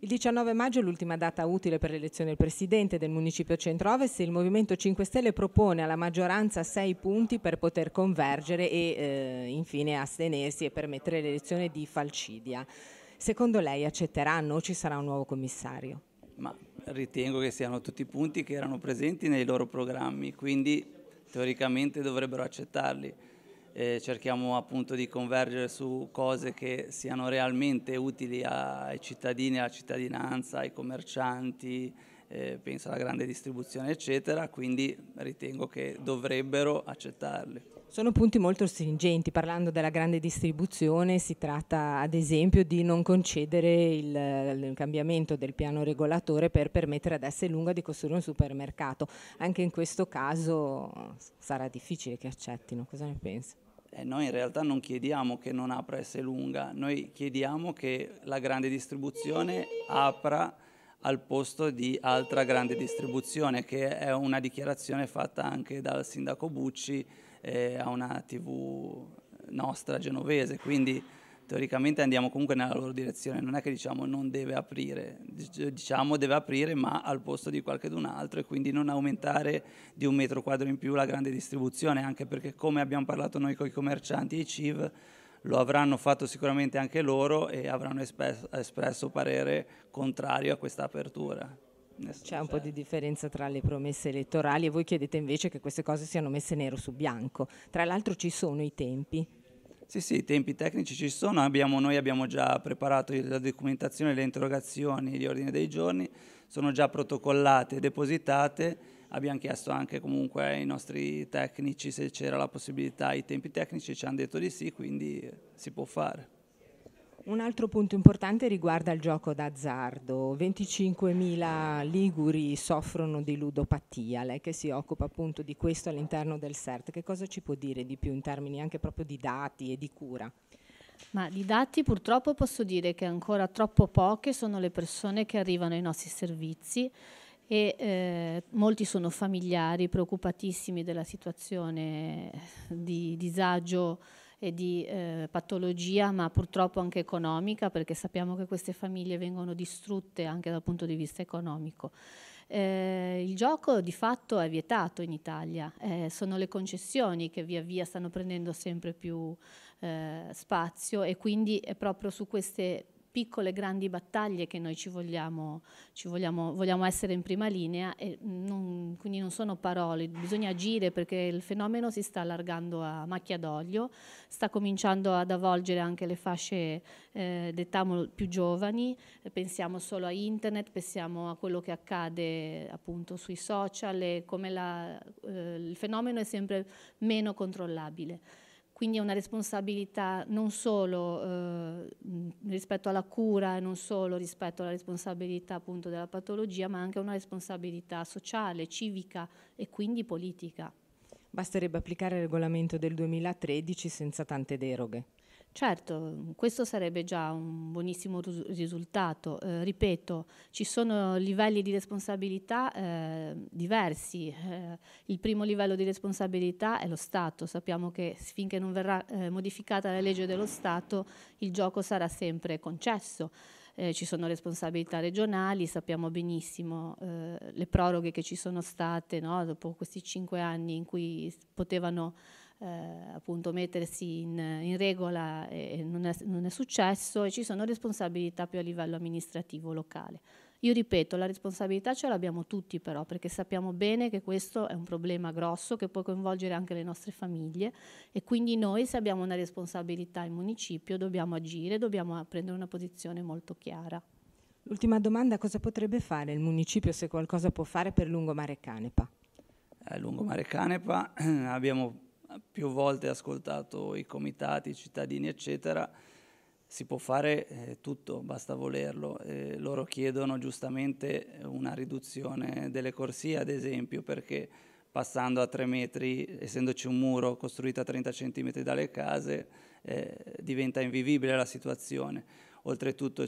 Il 19 maggio è l'ultima data utile per l'elezione del Presidente del Municipio Centro-Ovest il Movimento 5 Stelle propone alla maggioranza sei punti per poter convergere e eh, infine astenersi e permettere l'elezione di Falcidia. Secondo lei accetteranno o ci sarà un nuovo commissario? Ma ritengo che siano tutti punti che erano presenti nei loro programmi, quindi teoricamente dovrebbero accettarli eh, cerchiamo appunto di convergere su cose che siano realmente utili ai cittadini, alla cittadinanza, ai commercianti, eh, penso alla grande distribuzione eccetera, quindi ritengo che dovrebbero accettarli. Sono punti molto stringenti, parlando della grande distribuzione si tratta ad esempio di non concedere il, il, cambiamento del piano regolatore per permettere ad essere lunga di costruire un supermercato, anche in questo caso sarà difficile che accettino, cosa ne pensi? E noi in realtà non chiediamo che non apra S lunga, noi chiediamo che la grande distribuzione apra al posto di altra grande distribuzione, che è una dichiarazione fatta anche dal sindaco Bucci eh, a una tv nostra genovese. Quindi teoricamente andiamo comunque nella loro direzione, non è che diciamo non deve aprire, diciamo deve aprire ma al posto di qualcun altro e quindi non aumentare di un metro quadro in più la grande distribuzione, anche perché come abbiamo parlato noi con i commercianti e i CIV, lo avranno fatto sicuramente anche loro e avranno espresso, espresso parere contrario a questa apertura. C'è un po' di differenza tra le promesse elettorali e voi chiedete invece che queste cose siano messe nero su bianco. Tra l'altro ci sono i tempi sì, sì, i tempi tecnici ci sono, abbiamo, noi abbiamo già preparato la documentazione, le interrogazioni, gli ordini dei giorni, sono già protocollate e depositate, abbiamo chiesto anche comunque ai nostri tecnici se c'era la possibilità, i tempi tecnici ci hanno detto di sì, quindi si può fare. Un altro punto importante riguarda il gioco d'azzardo. 25.000 liguri soffrono di ludopatia. Lei che si occupa appunto di questo all'interno del CERT, che cosa ci può dire di più in termini anche proprio di dati e di cura? Ma di dati purtroppo posso dire che ancora troppo poche sono le persone che arrivano ai nostri servizi e eh, molti sono familiari preoccupatissimi della situazione di disagio e di eh, patologia, ma purtroppo anche economica, perché sappiamo che queste famiglie vengono distrutte anche dal punto di vista economico. Eh, il gioco di fatto è vietato in Italia, eh, sono le concessioni che via via stanno prendendo sempre più eh, spazio e quindi è proprio su queste piccole grandi battaglie che noi ci vogliamo, ci vogliamo, vogliamo essere in prima linea, non, quindi non sono parole, bisogna agire perché il fenomeno si sta allargando a macchia d'olio, sta cominciando ad avvolgere anche le fasce eh, d'età più giovani, eh, pensiamo solo a internet, pensiamo a quello che accade appunto sui social, come la, eh, il fenomeno è sempre meno controllabile. Quindi è una responsabilità non solo eh, rispetto alla cura e non solo rispetto alla responsabilità appunto della patologia, ma anche una responsabilità sociale, civica e quindi politica. Basterebbe applicare il regolamento del 2013 senza tante deroghe. Certo, questo sarebbe già un buonissimo risultato. Eh, ripeto, ci sono livelli di responsabilità eh, diversi. Eh, il primo livello di responsabilità è lo Stato. Sappiamo che finché non verrà eh, modificata la legge dello Stato, il gioco sarà sempre concesso. Eh, ci sono responsabilità regionali, sappiamo benissimo eh, le proroghe che ci sono state no? dopo questi cinque anni in cui potevano eh, appunto mettersi in, in regola e non è, non è successo e ci sono responsabilità più a livello amministrativo locale. Io ripeto, la responsabilità ce l'abbiamo tutti però, perché sappiamo bene che questo è un problema grosso che può coinvolgere anche le nostre famiglie e quindi noi se abbiamo una responsabilità in municipio dobbiamo agire, dobbiamo eh, prendere una posizione molto chiara. L'ultima domanda, cosa potrebbe fare il municipio se qualcosa può fare per Lungomare Canepa? Eh, Lungomare Canepa abbiamo più volte ascoltato i comitati, i cittadini, eccetera, si può fare eh, tutto, basta volerlo. Eh, loro chiedono giustamente una riduzione delle corsie, ad esempio, perché passando a 3 metri, essendoci un muro costruito a 30 centimetri dalle case, eh, diventa invivibile la situazione. Oltretutto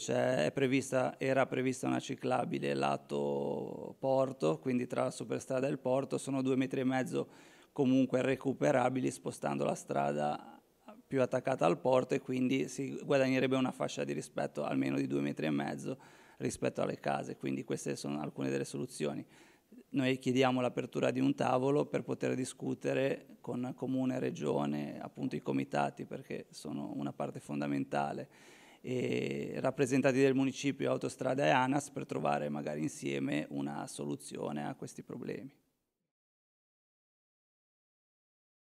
prevista, era prevista una ciclabile lato porto, quindi tra la superstrada e il porto sono due metri e mezzo comunque recuperabili spostando la strada più attaccata al porto e quindi si guadagnerebbe una fascia di rispetto almeno di due metri e mezzo rispetto alle case, quindi queste sono alcune delle soluzioni. Noi chiediamo l'apertura di un tavolo per poter discutere con comune, regione, appunto i comitati perché sono una parte fondamentale e rappresentanti del municipio, autostrada e ANAS per trovare magari insieme una soluzione a questi problemi.